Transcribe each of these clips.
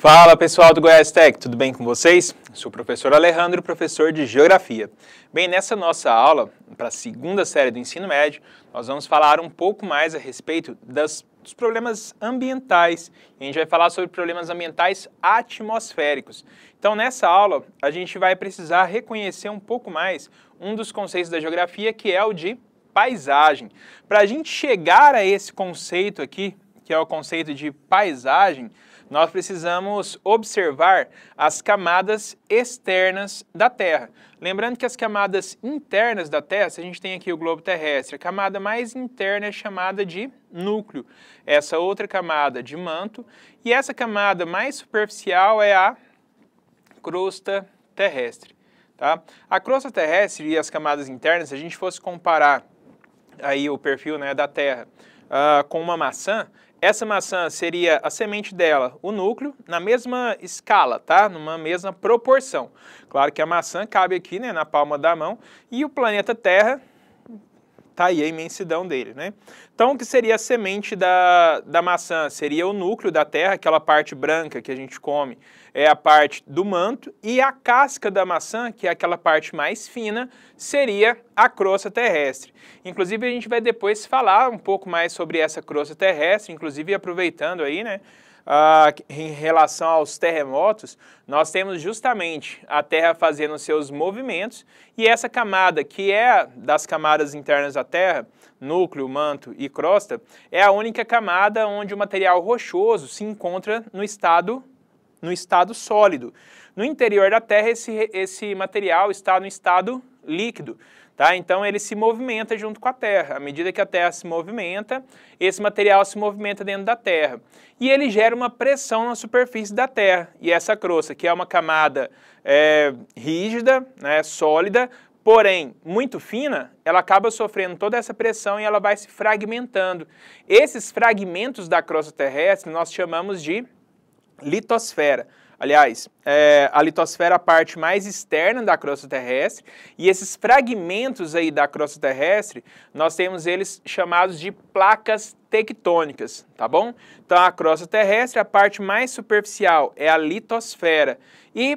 Fala pessoal do Goiás Tech, tudo bem com vocês? Sou o professor Alejandro, professor de Geografia. Bem, nessa nossa aula, para a segunda série do ensino médio, nós vamos falar um pouco mais a respeito das, dos problemas ambientais. A gente vai falar sobre problemas ambientais atmosféricos. Então, nessa aula, a gente vai precisar reconhecer um pouco mais um dos conceitos da geografia, que é o de paisagem. Para a gente chegar a esse conceito aqui, que é o conceito de paisagem, nós precisamos observar as camadas externas da Terra. Lembrando que as camadas internas da Terra, se a gente tem aqui o globo terrestre, a camada mais interna é chamada de núcleo, essa outra camada de manto, e essa camada mais superficial é a crosta terrestre. Tá? A crosta terrestre e as camadas internas, se a gente fosse comparar aí o perfil né, da Terra uh, com uma maçã, essa maçã seria a semente dela, o núcleo, na mesma escala, tá? Numa mesma proporção. Claro que a maçã cabe aqui, né, na palma da mão, e o planeta Terra tá aí a imensidão dele, né? Então, o que seria a semente da, da maçã? Seria o núcleo da Terra, aquela parte branca que a gente come, é a parte do manto e a casca da maçã, que é aquela parte mais fina, seria a crosta terrestre. Inclusive a gente vai depois falar um pouco mais sobre essa crosta terrestre, inclusive aproveitando aí, né? Uh, em relação aos terremotos, nós temos justamente a Terra fazendo seus movimentos e essa camada, que é das camadas internas da Terra, núcleo, manto e crosta, é a única camada onde o material rochoso se encontra no estado no estado sólido. No interior da Terra, esse, esse material está no estado líquido. Tá? Então ele se movimenta junto com a Terra. À medida que a Terra se movimenta, esse material se movimenta dentro da Terra. E ele gera uma pressão na superfície da Terra. E essa crosta, que é uma camada é, rígida, né, sólida, porém muito fina, ela acaba sofrendo toda essa pressão e ela vai se fragmentando. Esses fragmentos da crosta terrestre nós chamamos de litosfera. Aliás, é, a litosfera é a parte mais externa da crosta terrestre, e esses fragmentos aí da crosta terrestre, nós temos eles chamados de placas tectônicas, tá bom? Então, a crosta terrestre, a parte mais superficial é a litosfera, e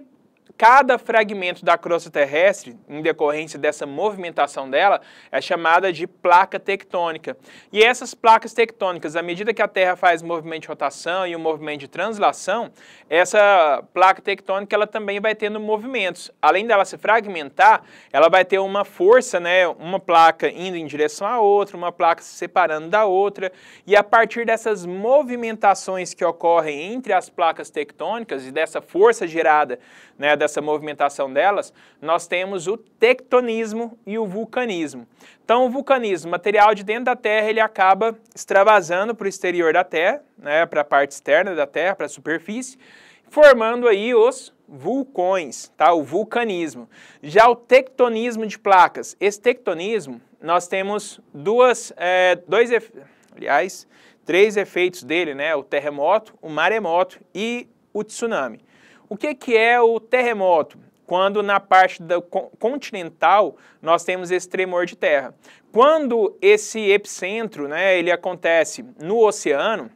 Cada fragmento da crosta terrestre, em decorrência dessa movimentação dela, é chamada de placa tectônica. E essas placas tectônicas, à medida que a Terra faz movimento de rotação e o um movimento de translação, essa placa tectônica ela também vai tendo movimentos. Além dela se fragmentar, ela vai ter uma força, né, uma placa indo em direção à outra, uma placa se separando da outra, e a partir dessas movimentações que ocorrem entre as placas tectônicas e dessa força gerada, né, dessa dessa movimentação delas, nós temos o tectonismo e o vulcanismo. Então, o vulcanismo, material de dentro da Terra, ele acaba extravasando para o exterior da Terra, né, para a parte externa da Terra, para a superfície, formando aí os vulcões, tá? o vulcanismo. Já o tectonismo de placas, esse tectonismo, nós temos duas, é, dois, aliás, três efeitos dele, né? o terremoto, o maremoto e o tsunami. O que, que é o terremoto? Quando na parte da continental nós temos esse tremor de terra. Quando esse epicentro, né, ele acontece no oceano,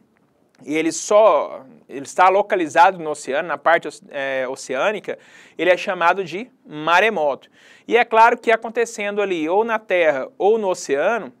e ele só ele está localizado no oceano, na parte é, oceânica, ele é chamado de maremoto. E é claro que acontecendo ali ou na terra ou no oceano,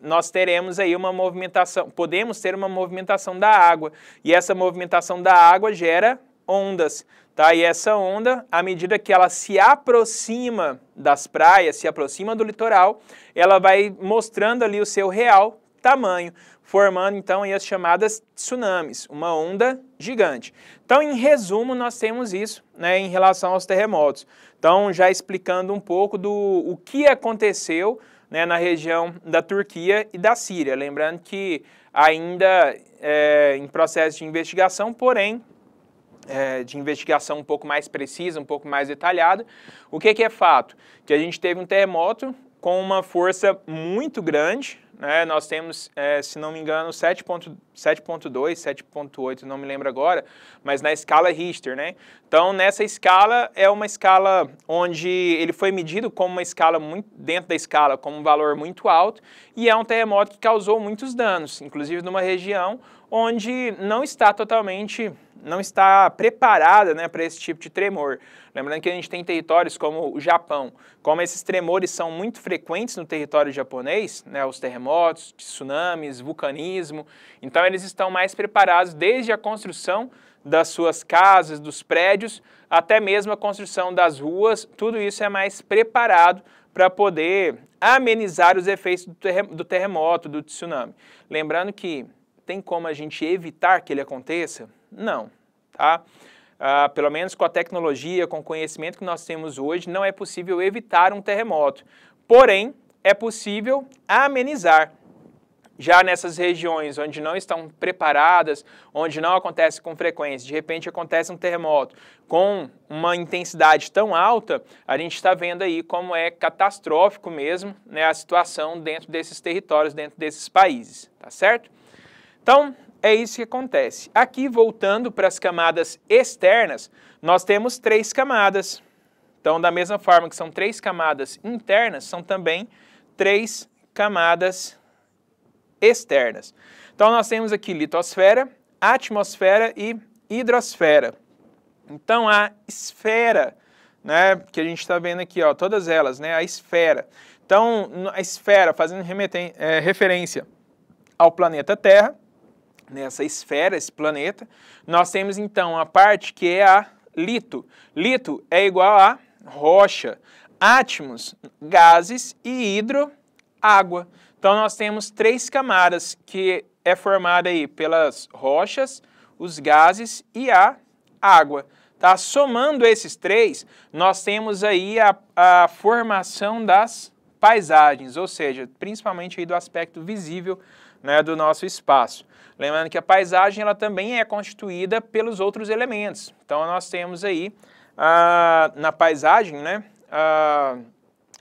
nós teremos aí uma movimentação, podemos ter uma movimentação da água, e essa movimentação da água gera ondas, tá? E essa onda, à medida que ela se aproxima das praias, se aproxima do litoral, ela vai mostrando ali o seu real tamanho, formando então as chamadas tsunamis, uma onda gigante. Então, em resumo, nós temos isso, né, em relação aos terremotos. Então, já explicando um pouco do o que aconteceu né, na região da Turquia e da Síria. Lembrando que ainda é, em processo de investigação, porém é, de investigação um pouco mais precisa, um pouco mais detalhada, o que, que é fato? Que a gente teve um terremoto com uma força muito grande, né? nós temos, é, se não me engano, 7.2, 7.8, não me lembro agora, mas na escala Richter, né? Então, nessa escala, é uma escala onde ele foi medido como uma escala muito, dentro da escala, como um valor muito alto, e é um terremoto que causou muitos danos, inclusive numa região onde não está totalmente, não está preparada né, para esse tipo de tremor. Lembrando que a gente tem territórios como o Japão, como esses tremores são muito frequentes no território japonês, né, os terremotos, tsunamis, vulcanismo, então eles estão mais preparados desde a construção das suas casas, dos prédios, até mesmo a construção das ruas, tudo isso é mais preparado para poder amenizar os efeitos do terremoto, do tsunami. Lembrando que tem como a gente evitar que ele aconteça? Não, tá? Ah, pelo menos com a tecnologia, com o conhecimento que nós temos hoje, não é possível evitar um terremoto. Porém, é possível amenizar. Já nessas regiões onde não estão preparadas, onde não acontece com frequência, de repente acontece um terremoto com uma intensidade tão alta, a gente está vendo aí como é catastrófico mesmo né, a situação dentro desses territórios, dentro desses países, tá certo? Então, é isso que acontece. Aqui, voltando para as camadas externas, nós temos três camadas. Então, da mesma forma que são três camadas internas, são também três camadas externas. Então, nós temos aqui litosfera, atmosfera e hidrosfera. Então, a esfera, né, que a gente está vendo aqui, ó, todas elas, né, a esfera. Então, a esfera, fazendo é, referência ao planeta Terra, nessa esfera, esse planeta. Nós temos então a parte que é a lito. Lito é igual a rocha, átomos, gases e hidro, água. Então nós temos três camadas que é formada aí pelas rochas, os gases e a água. Tá? Somando esses três, nós temos aí a, a formação das paisagens, ou seja, principalmente aí do aspecto visível né, do nosso espaço. Lembrando que a paisagem ela também é constituída pelos outros elementos. Então nós temos aí ah, na paisagem, né, ah,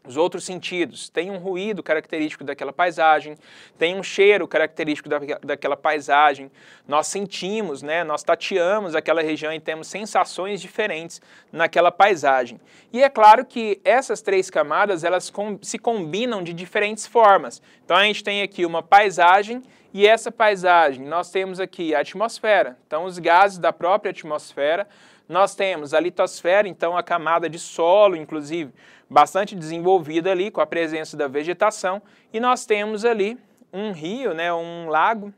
os outros sentidos. Tem um ruído característico daquela paisagem, tem um cheiro característico da, daquela paisagem. Nós sentimos, né, nós tateamos aquela região e temos sensações diferentes naquela paisagem. E é claro que essas três camadas, elas com, se combinam de diferentes formas. Então a gente tem aqui uma paisagem e essa paisagem, nós temos aqui a atmosfera. Então os gases da própria atmosfera, nós temos a litosfera, então a camada de solo, inclusive, bastante desenvolvida ali com a presença da vegetação e nós temos ali um rio, né, um lago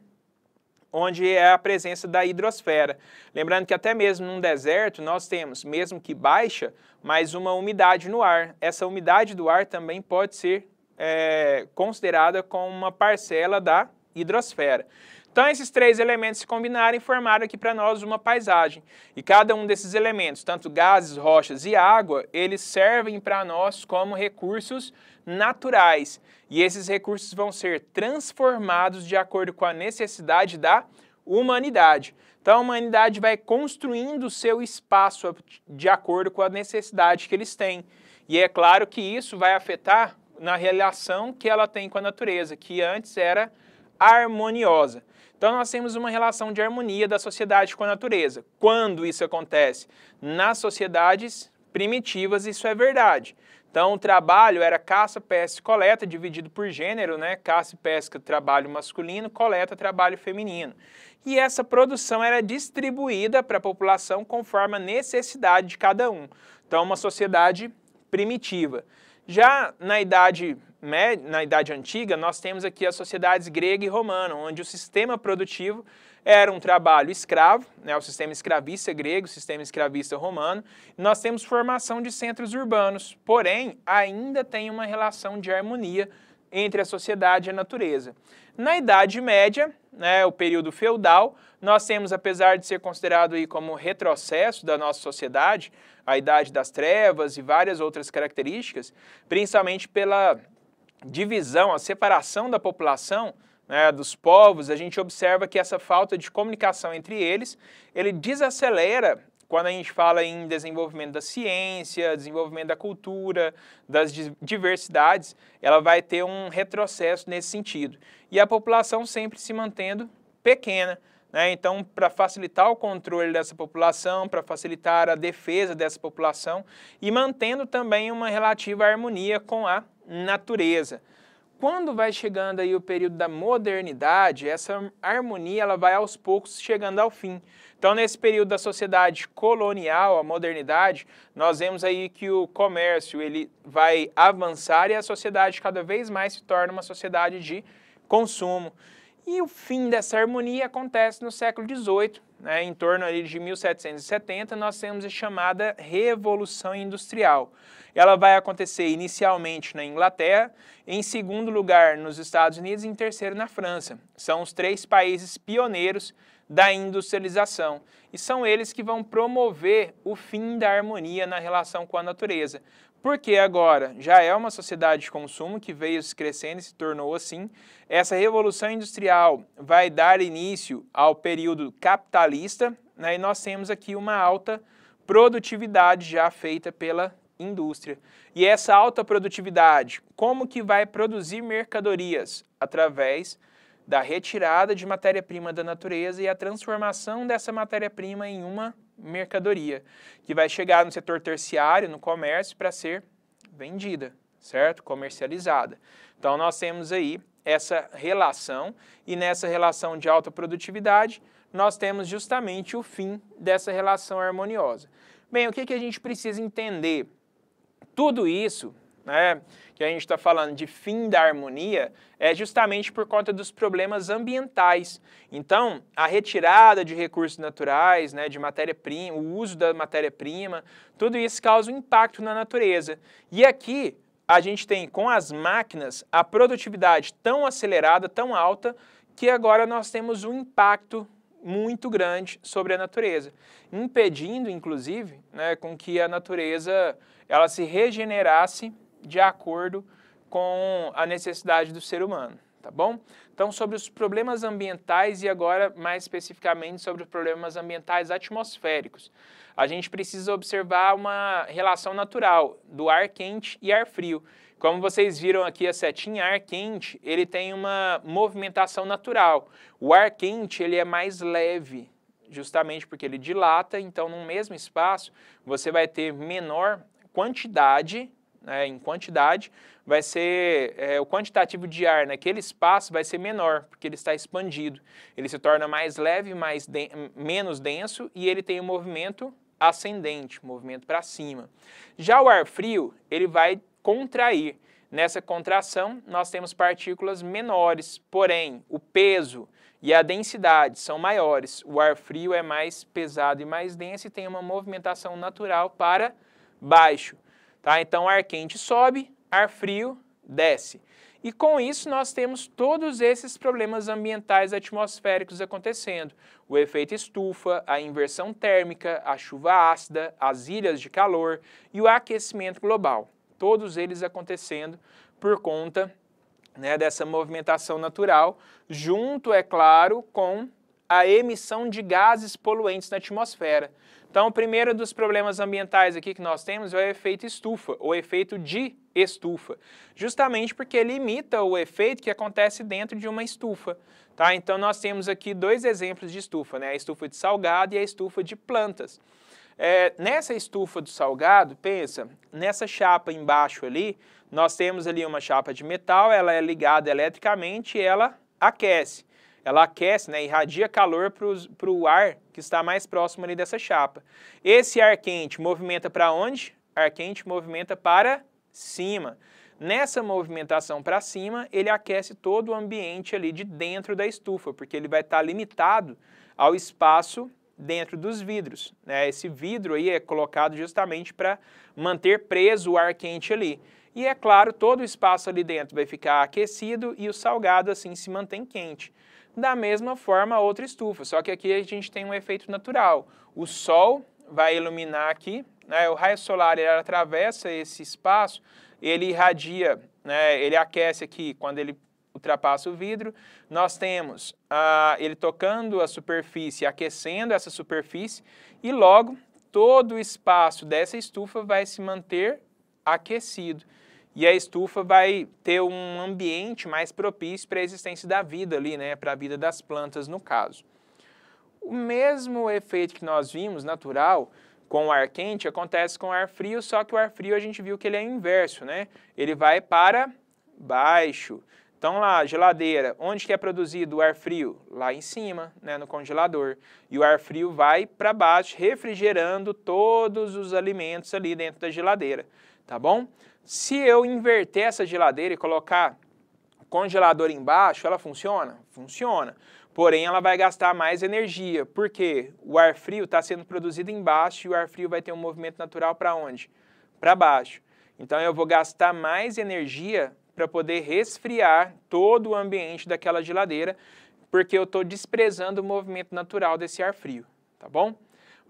onde é a presença da hidrosfera. Lembrando que até mesmo num deserto nós temos, mesmo que baixa, mais uma umidade no ar. Essa umidade do ar também pode ser é, considerada como uma parcela da hidrosfera. Então, esses três elementos se combinaram e formaram aqui para nós uma paisagem. E cada um desses elementos, tanto gases, rochas e água, eles servem para nós como recursos naturais. E esses recursos vão ser transformados de acordo com a necessidade da humanidade. Então, a humanidade vai construindo o seu espaço de acordo com a necessidade que eles têm. E é claro que isso vai afetar na relação que ela tem com a natureza, que antes era harmoniosa. Então nós temos uma relação de harmonia da sociedade com a natureza. Quando isso acontece? Nas sociedades primitivas isso é verdade. Então o trabalho era caça, pesca e coleta, dividido por gênero, né? Caça e pesca, trabalho masculino, coleta, trabalho feminino. E essa produção era distribuída para a população conforme a necessidade de cada um. Então uma sociedade primitiva. Já na idade na idade antiga, nós temos aqui as sociedades grega e romana, onde o sistema produtivo era um trabalho escravo, né, o sistema escravista grego, o sistema escravista romano. Nós temos formação de centros urbanos, porém ainda tem uma relação de harmonia entre a sociedade e a natureza. Na Idade Média, né, o período feudal, nós temos, apesar de ser considerado aí como retrocesso da nossa sociedade, a idade das trevas e várias outras características, principalmente pela divisão, a separação da população, né, dos povos, a gente observa que essa falta de comunicação entre eles, ele desacelera quando a gente fala em desenvolvimento da ciência, desenvolvimento da cultura, das diversidades, ela vai ter um retrocesso nesse sentido. E a população sempre se mantendo pequena. Né? Então, para facilitar o controle dessa população, para facilitar a defesa dessa população e mantendo também uma relativa harmonia com a natureza. Quando vai chegando aí o período da modernidade, essa harmonia ela vai aos poucos chegando ao fim. Então, nesse período da sociedade colonial, a modernidade, nós vemos aí que o comércio ele vai avançar e a sociedade cada vez mais se torna uma sociedade de consumo. E o fim dessa harmonia acontece no século XVIII, né, em torno ali de 1770, nós temos a chamada Revolução Industrial. Ela vai acontecer inicialmente na Inglaterra, em segundo lugar nos Estados Unidos e em terceiro na França. São os três países pioneiros da industrialização. E são eles que vão promover o fim da harmonia na relação com a natureza. Porque agora já é uma sociedade de consumo que veio se crescendo e se tornou assim. Essa revolução industrial vai dar início ao período capitalista, né? e nós temos aqui uma alta produtividade já feita pela indústria. E essa alta produtividade, como que vai produzir mercadorias? Através da retirada de matéria-prima da natureza e a transformação dessa matéria-prima em uma mercadoria, que vai chegar no setor terciário, no comércio, para ser vendida, certo? Comercializada. Então, nós temos aí essa relação, e nessa relação de alta produtividade, nós temos justamente o fim dessa relação harmoniosa. Bem, o que, que a gente precisa entender? Tudo isso, né? que a gente está falando de fim da harmonia, é justamente por conta dos problemas ambientais. Então, a retirada de recursos naturais, né, de matéria-prima, o uso da matéria-prima, tudo isso causa um impacto na natureza. E aqui a gente tem com as máquinas a produtividade tão acelerada, tão alta, que agora nós temos um impacto muito grande sobre a natureza, impedindo, inclusive, né, com que a natureza ela se regenerasse de acordo com a necessidade do ser humano, tá bom? Então, sobre os problemas ambientais e agora mais especificamente sobre os problemas ambientais atmosféricos. A gente precisa observar uma relação natural do ar quente e ar frio. Como vocês viram aqui a setinha ar quente, ele tem uma movimentação natural. O ar quente, ele é mais leve, justamente porque ele dilata, então no mesmo espaço você vai ter menor quantidade né, em quantidade, vai ser é, o quantitativo de ar naquele espaço vai ser menor, porque ele está expandido. Ele se torna mais leve, mais de, menos denso e ele tem um movimento ascendente, movimento para cima. Já o ar frio, ele vai contrair. Nessa contração, nós temos partículas menores, porém, o peso e a densidade são maiores. O ar frio é mais pesado e mais denso e tem uma movimentação natural para baixo. Tá? Então, ar quente sobe, ar frio desce. E com isso nós temos todos esses problemas ambientais atmosféricos acontecendo. O efeito estufa, a inversão térmica, a chuva ácida, as ilhas de calor e o aquecimento global. Todos eles acontecendo por conta né, dessa movimentação natural, junto, é claro, com a emissão de gases poluentes na atmosfera. Então, o primeiro dos problemas ambientais aqui que nós temos é o efeito estufa, ou efeito de estufa, justamente porque ele imita o efeito que acontece dentro de uma estufa. Tá? Então, nós temos aqui dois exemplos de estufa, né? a estufa de salgado e a estufa de plantas. É, nessa estufa do salgado, pensa, nessa chapa embaixo ali, nós temos ali uma chapa de metal, ela é ligada eletricamente e ela aquece ela aquece, né, irradia calor para o ar que está mais próximo ali dessa chapa. Esse ar quente movimenta para onde? Ar quente movimenta para cima. Nessa movimentação para cima, ele aquece todo o ambiente ali de dentro da estufa, porque ele vai estar tá limitado ao espaço dentro dos vidros. Né? Esse vidro aí é colocado justamente para manter preso o ar quente ali. E é claro, todo o espaço ali dentro vai ficar aquecido e o salgado assim se mantém quente. Da mesma forma, outra estufa, só que aqui a gente tem um efeito natural. O sol vai iluminar aqui, né, o raio solar ele atravessa esse espaço, ele irradia, né, ele aquece aqui quando ele ultrapassa o vidro. Nós temos ah, ele tocando a superfície, aquecendo essa superfície, e logo todo o espaço dessa estufa vai se manter aquecido e a estufa vai ter um ambiente mais propício para a existência da vida ali, né, para a vida das plantas no caso. O mesmo efeito que nós vimos natural com o ar quente acontece com o ar frio, só que o ar frio a gente viu que ele é inverso, né? Ele vai para baixo. Então lá, geladeira, onde que é produzido o ar frio? Lá em cima, né, no congelador. E o ar frio vai para baixo, refrigerando todos os alimentos ali dentro da geladeira, tá bom? Se eu inverter essa geladeira e colocar congelador embaixo, ela funciona? Funciona. Porém, ela vai gastar mais energia, porque o ar frio está sendo produzido embaixo e o ar frio vai ter um movimento natural para onde? Para baixo. Então, eu vou gastar mais energia para poder resfriar todo o ambiente daquela geladeira, porque eu estou desprezando o movimento natural desse ar frio, tá bom?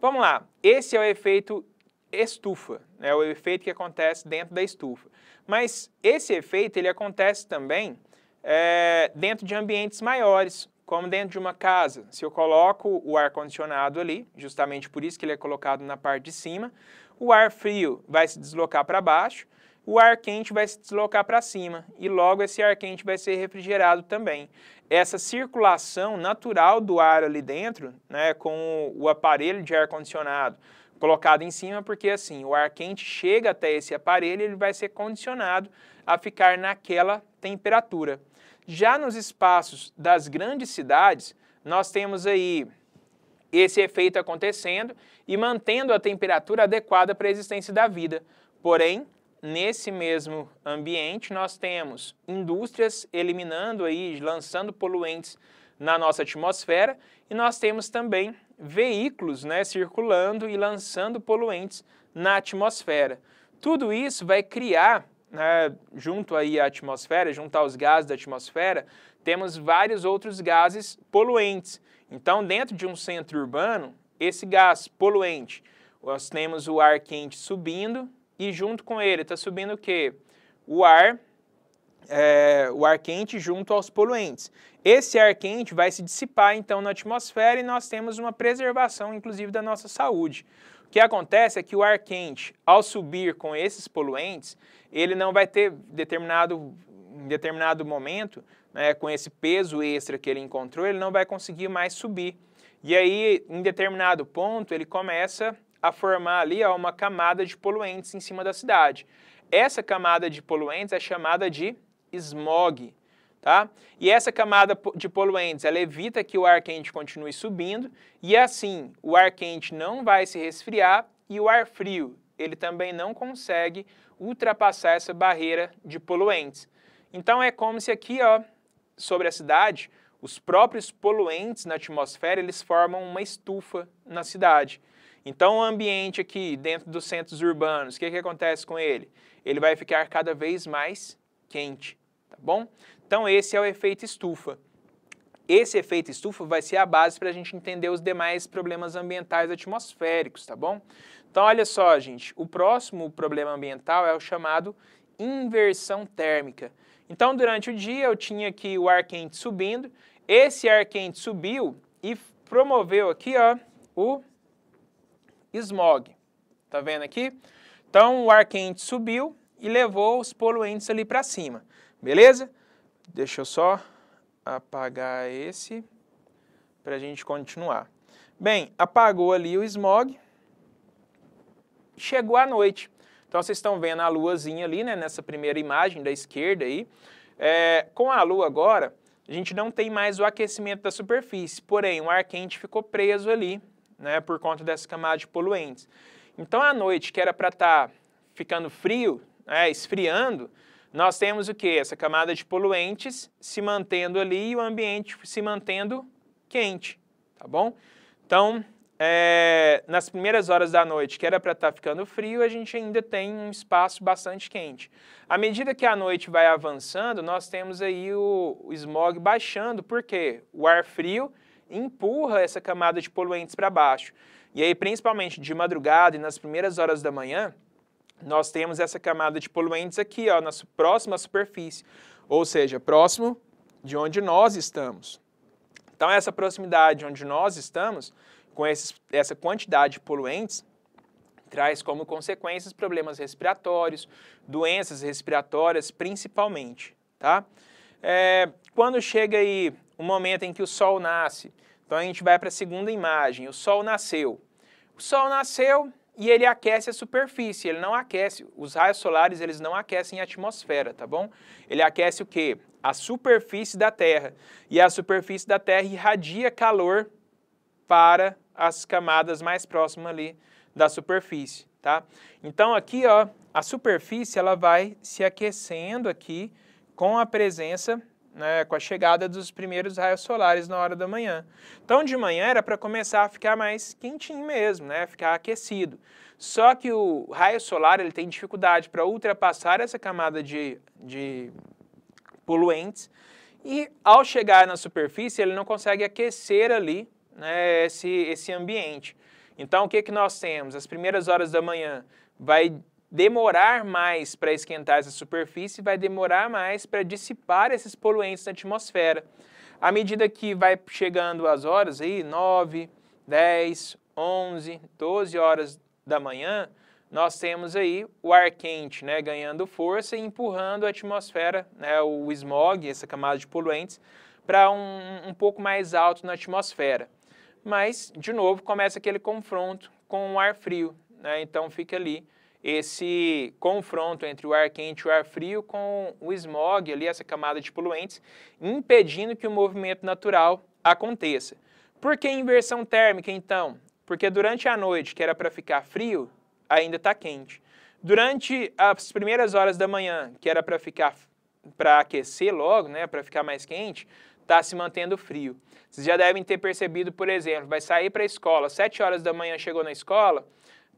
Vamos lá, esse é o efeito estufa, é o efeito que acontece dentro da estufa. Mas esse efeito ele acontece também é, dentro de ambientes maiores, como dentro de uma casa. Se eu coloco o ar condicionado ali, justamente por isso que ele é colocado na parte de cima, o ar frio vai se deslocar para baixo o ar quente vai se deslocar para cima e logo esse ar quente vai ser refrigerado também. Essa circulação natural do ar ali dentro, né, com o aparelho de ar condicionado colocado em cima, porque assim, o ar quente chega até esse aparelho, ele vai ser condicionado a ficar naquela temperatura. Já nos espaços das grandes cidades, nós temos aí esse efeito acontecendo e mantendo a temperatura adequada para a existência da vida. Porém, nesse mesmo ambiente, nós temos indústrias eliminando aí, lançando poluentes na nossa atmosfera e nós temos também veículos né, circulando e lançando poluentes na atmosfera. Tudo isso vai criar, né, junto aí à atmosfera, junto aos gases da atmosfera, temos vários outros gases poluentes. Então, dentro de um centro urbano, esse gás poluente, nós temos o ar quente subindo, e junto com ele está subindo o quê? O ar, é, o ar quente junto aos poluentes. Esse ar quente vai se dissipar então na atmosfera e nós temos uma preservação, inclusive, da nossa saúde. O que acontece é que o ar quente, ao subir com esses poluentes, ele não vai ter determinado, em determinado momento, né, com esse peso extra que ele encontrou, ele não vai conseguir mais subir. E aí, em determinado ponto, ele começa a formar ali ó, uma camada de poluentes em cima da cidade. Essa camada de poluentes é chamada de smog. Tá? E essa camada de poluentes, ela evita que o ar quente continue subindo e assim o ar quente não vai se resfriar e o ar frio, ele também não consegue ultrapassar essa barreira de poluentes. Então é como se aqui, ó, sobre a cidade, os próprios poluentes na atmosfera, eles formam uma estufa na cidade. Então, o ambiente aqui dentro dos centros urbanos, o que, que acontece com ele? Ele vai ficar cada vez mais quente, tá bom? Então, esse é o efeito estufa. Esse efeito estufa vai ser a base para a gente entender os demais problemas ambientais atmosféricos, tá bom? Então, olha só, gente, o próximo problema ambiental é o chamado inversão térmica. Então, durante o dia, eu tinha aqui o ar quente subindo. Esse ar quente subiu e promoveu aqui ó, o smog. Tá vendo aqui? Então, o ar quente subiu e levou os poluentes ali para cima. Beleza? Deixa eu só apagar esse para a gente continuar. Bem, apagou ali o smog. Chegou a noite. Então vocês estão vendo a luazinha ali, né, nessa primeira imagem da esquerda aí. É, com a lua agora, a gente não tem mais o aquecimento da superfície, porém o ar quente ficou preso ali, né, por conta dessa camada de poluentes. Então à noite, que era para estar tá ficando frio, né, esfriando, nós temos o que? Essa camada de poluentes se mantendo ali e o ambiente se mantendo quente, tá bom? Então, é, nas primeiras horas da noite, que era para estar tá ficando frio, a gente ainda tem um espaço bastante quente. À medida que a noite vai avançando, nós temos aí o, o smog baixando, porque o ar frio empurra essa camada de poluentes para baixo. E aí, principalmente de madrugada e nas primeiras horas da manhã, nós temos essa camada de poluentes aqui, ó, na próxima superfície, ou seja, próximo de onde nós estamos. Então, essa proximidade onde nós estamos com esses, essa quantidade de poluentes traz como consequências problemas respiratórios, doenças respiratórias principalmente, tá? É, quando chega aí o momento em que o sol nasce, então a gente vai para a segunda imagem, o sol nasceu. O sol nasceu e ele aquece a superfície, ele não aquece, os raios solares eles não aquecem a atmosfera, tá bom? Ele aquece o quê? A superfície da Terra. E a superfície da Terra irradia calor para as camadas mais próximas ali da superfície, tá? Então aqui, ó, a superfície ela vai se aquecendo aqui com a presença, né, com a chegada dos primeiros raios solares na hora da manhã. Então de manhã era para começar a ficar mais quentinho mesmo, né, ficar aquecido. Só que o raio solar ele tem dificuldade para ultrapassar essa camada de, de poluentes e ao chegar na superfície ele não consegue aquecer ali né, esse, esse ambiente. Então, o que, que nós temos? As primeiras horas da manhã vai demorar mais para esquentar essa superfície, vai demorar mais para dissipar esses poluentes na atmosfera. À medida que vai chegando as horas aí, 9, 10, 11, 12 horas da manhã, nós temos aí o ar quente né, ganhando força e empurrando a atmosfera, né, o smog, essa camada de poluentes, para um, um pouco mais alto na atmosfera mas, de novo, começa aquele confronto com o ar frio, né? Então fica ali esse confronto entre o ar quente e o ar frio com o smog ali, essa camada de poluentes, impedindo que o movimento natural aconteça. Por que inversão térmica então? Porque durante a noite, que era para ficar frio, ainda está quente. Durante as primeiras horas da manhã, que era para ficar para aquecer logo, né, para ficar mais quente, está se mantendo frio. Vocês já devem ter percebido, por exemplo, vai sair para a escola, 7 horas da manhã chegou na escola,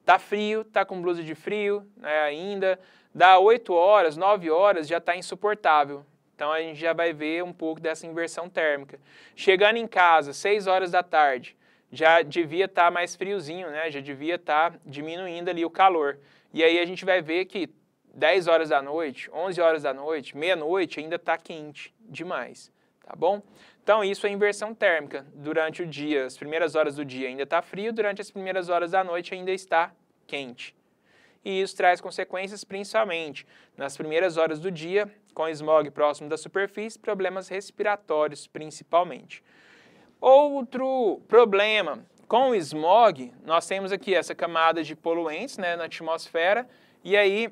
tá frio, tá com blusa de frio né, ainda, dá 8 horas, 9 horas, já está insuportável. Então a gente já vai ver um pouco dessa inversão térmica. Chegando em casa, 6 horas da tarde, já devia estar tá mais friozinho, né? Já devia estar tá diminuindo ali o calor. E aí a gente vai ver que 10 horas da noite, 11 horas da noite, meia-noite ainda está quente demais tá bom? Então isso é inversão térmica. Durante o dia, as primeiras horas do dia ainda está frio, durante as primeiras horas da noite ainda está quente. E isso traz consequências principalmente nas primeiras horas do dia, com smog próximo da superfície, problemas respiratórios principalmente. Outro problema com o smog, nós temos aqui essa camada de poluentes né, na atmosfera, e aí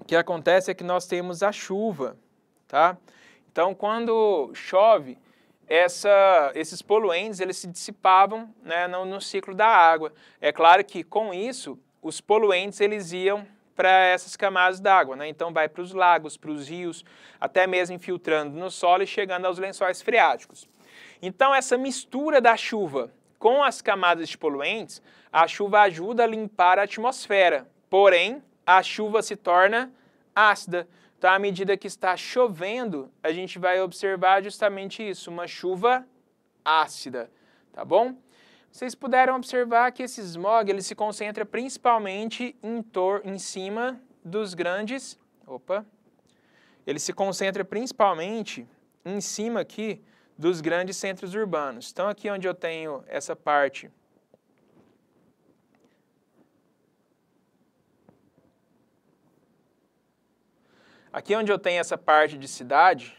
o que acontece é que nós temos a chuva, tá? Então, quando chove, essa, esses poluentes eles se dissipavam né, no, no, ciclo da água. É claro que com isso os poluentes eles iam para essas camadas d'água, né? então vai para os lagos, para os rios, até mesmo infiltrando no solo e chegando aos lençóis freáticos. Então essa mistura da chuva com as camadas de poluentes, a chuva ajuda a limpar a atmosfera, porém a chuva se torna ácida. Então, à medida que está chovendo, a gente vai observar justamente isso, uma chuva ácida, tá bom? Vocês puderam observar que esse smog ele se concentra principalmente em, tor em cima dos grandes, opa, ele se concentra principalmente em cima aqui dos grandes centros urbanos. Então aqui onde eu tenho essa parte Aqui onde eu tenho essa parte de cidade,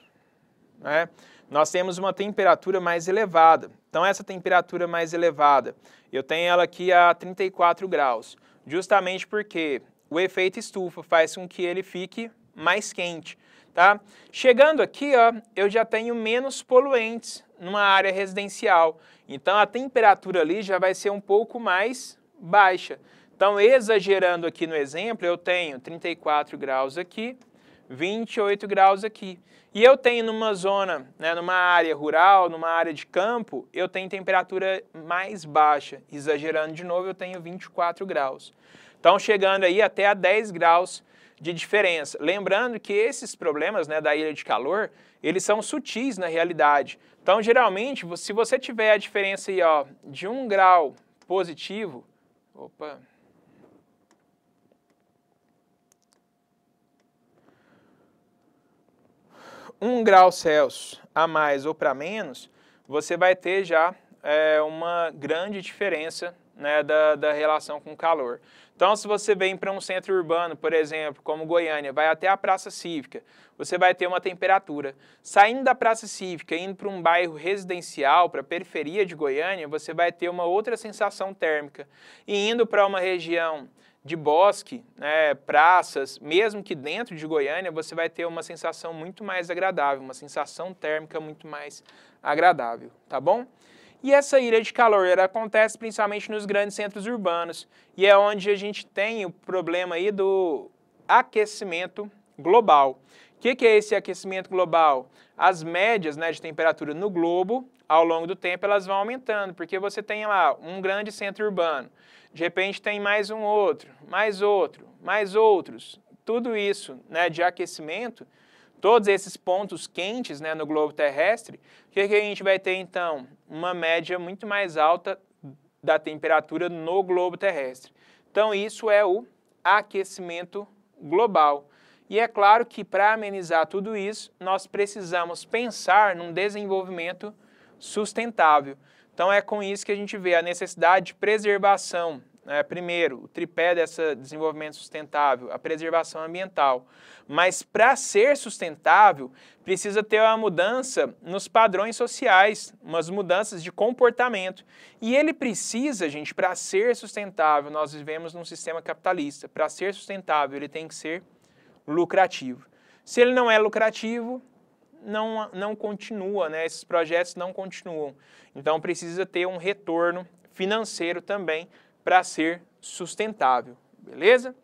né, nós temos uma temperatura mais elevada. Então essa temperatura mais elevada, eu tenho ela aqui a 34 graus, justamente porque o efeito estufa faz com que ele fique mais quente. Tá? Chegando aqui, ó, eu já tenho menos poluentes numa área residencial. Então a temperatura ali já vai ser um pouco mais baixa. Então, exagerando aqui no exemplo, eu tenho 34 graus aqui 28 graus aqui. E eu tenho numa zona, né, numa área rural, numa área de campo, eu tenho temperatura mais baixa. Exagerando de novo, eu tenho 24 graus. Então, chegando aí até a 10 graus de diferença. Lembrando que esses problemas né, da ilha de calor, eles são sutis na realidade. Então, geralmente, se você tiver a diferença aí, ó, de um grau positivo, opa, um grau Celsius a mais ou para menos, você vai ter já é, uma grande diferença né, da, da relação com o calor. Então, se você vem para um centro urbano, por exemplo, como Goiânia, vai até a Praça Cívica, você vai ter uma temperatura. Saindo da Praça Cívica, indo para um bairro residencial, para a periferia de Goiânia, você vai ter uma outra sensação térmica. E indo para uma região de bosque, né, praças, mesmo que dentro de Goiânia, você vai ter uma sensação muito mais agradável, uma sensação térmica muito mais agradável, tá bom? E essa ilha de calor ela acontece principalmente nos grandes centros urbanos e é onde a gente tem o problema aí do aquecimento global. O que, que, é esse aquecimento global? As médias né, de temperatura no globo, ao longo do tempo, elas vão aumentando, porque você tem lá um grande centro urbano de repente tem mais um outro, mais outro, mais outros. Tudo isso né, de aquecimento, todos esses pontos quentes né, no globo terrestre, o que, que a gente vai ter então? Uma média muito mais alta da temperatura no globo terrestre. Então, isso é o aquecimento global. E é claro que para amenizar tudo isso, nós precisamos pensar num desenvolvimento sustentável. Então é com isso que a gente vê a necessidade de preservação. Né? primeiro, o tripé desse desenvolvimento sustentável, a preservação ambiental. Mas para ser sustentável, precisa ter uma mudança nos padrões sociais, umas mudanças de comportamento. E ele precisa, gente, para ser sustentável, nós vivemos num sistema capitalista. Para ser sustentável, ele tem que ser lucrativo. Se ele não é lucrativo, não, não continua, né? esses projetos não continuam. Então precisa ter um retorno financeiro também para ser sustentável, beleza?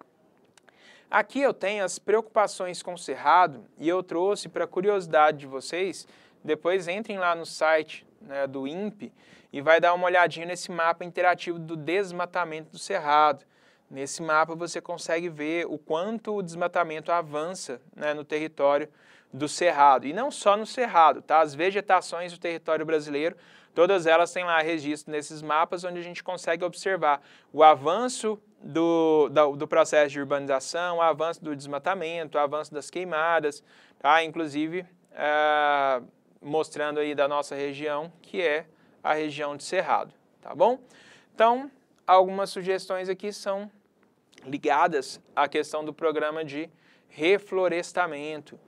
Aqui eu tenho as preocupações com o cerrado e eu trouxe para curiosidade de vocês, depois entrem lá no site né, do INPE e vai dar uma olhadinha nesse mapa interativo do desmatamento do cerrado. Nesse mapa você consegue ver o quanto o desmatamento avança né, no território do Cerrado. E não só no Cerrado, tá? As vegetações do território brasileiro, todas elas têm lá registro nesses mapas, onde a gente consegue observar o avanço do, do, do processo de urbanização, o avanço do desmatamento, o avanço das queimadas, tá? Inclusive, eh, mostrando aí da nossa região, que é a região de Cerrado, tá bom? Então, algumas sugestões aqui são ligadas à questão do programa de reflorestamento,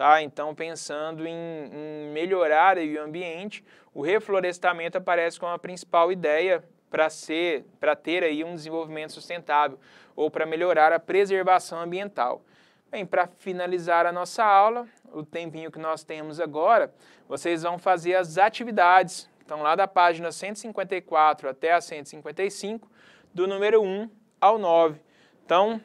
Tá? Então, pensando em, em melhorar o ambiente, o reflorestamento aparece como a principal ideia para ser, para ter aí um desenvolvimento sustentável ou para melhorar a preservação ambiental. Bem, para finalizar a nossa aula, o tempinho que nós temos agora, vocês vão fazer as atividades. Então, lá da página 154 até a 155, do número 1 ao 9. Então,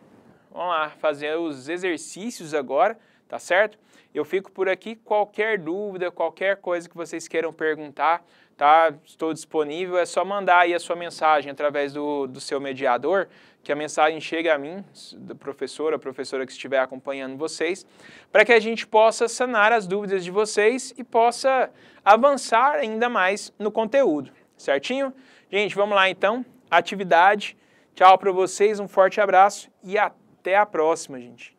vamos lá fazer os exercícios agora, tá certo? Eu fico por aqui. Qualquer dúvida, qualquer coisa que vocês queiram perguntar, tá? Estou disponível. É só mandar aí a sua mensagem através do, do seu mediador, que a mensagem chegue a mim, do professor, a professora que estiver acompanhando vocês, para que a gente possa sanar as dúvidas de vocês e possa avançar ainda mais no conteúdo, certinho? Gente, vamos lá então. Atividade. Tchau para vocês, um forte abraço e até a próxima, gente.